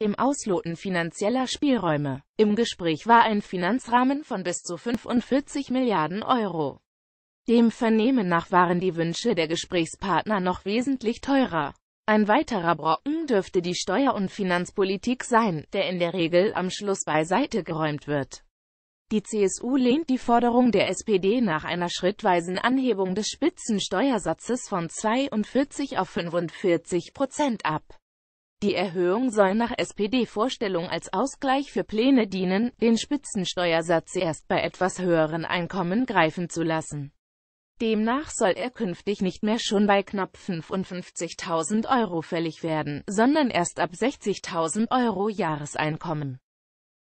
im Ausloten finanzieller Spielräume. Im Gespräch war ein Finanzrahmen von bis zu 45 Milliarden Euro. Dem Vernehmen nach waren die Wünsche der Gesprächspartner noch wesentlich teurer. Ein weiterer Brocken dürfte die Steuer- und Finanzpolitik sein, der in der Regel am Schluss beiseite geräumt wird. Die CSU lehnt die Forderung der SPD nach einer schrittweisen Anhebung des Spitzensteuersatzes von 42 auf 45 Prozent ab. Die Erhöhung soll nach SPD-Vorstellung als Ausgleich für Pläne dienen, den Spitzensteuersatz erst bei etwas höheren Einkommen greifen zu lassen. Demnach soll er künftig nicht mehr schon bei knapp 55.000 Euro fällig werden, sondern erst ab 60.000 Euro Jahreseinkommen.